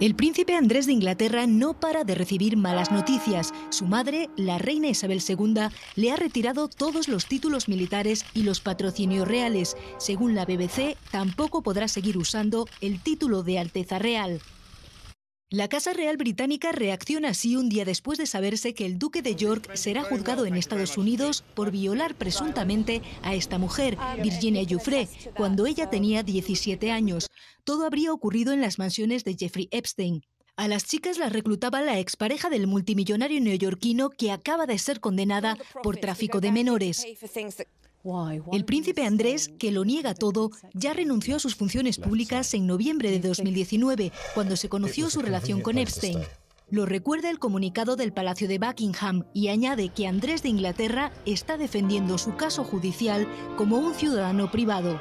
El príncipe Andrés de Inglaterra no para de recibir malas noticias. Su madre, la reina Isabel II, le ha retirado todos los títulos militares y los patrocinios reales. Según la BBC, tampoco podrá seguir usando el título de Alteza Real. La Casa Real Británica reacciona así un día después de saberse que el Duque de York será juzgado en Estados Unidos por violar presuntamente a esta mujer, Virginia yufré cuando ella tenía 17 años. Todo habría ocurrido en las mansiones de Jeffrey Epstein. A las chicas las reclutaba la expareja del multimillonario neoyorquino que acaba de ser condenada por tráfico de menores. El príncipe Andrés, que lo niega todo, ya renunció a sus funciones públicas en noviembre de 2019, cuando se conoció su relación con Epstein. Lo recuerda el comunicado del Palacio de Buckingham y añade que Andrés de Inglaterra está defendiendo su caso judicial como un ciudadano privado.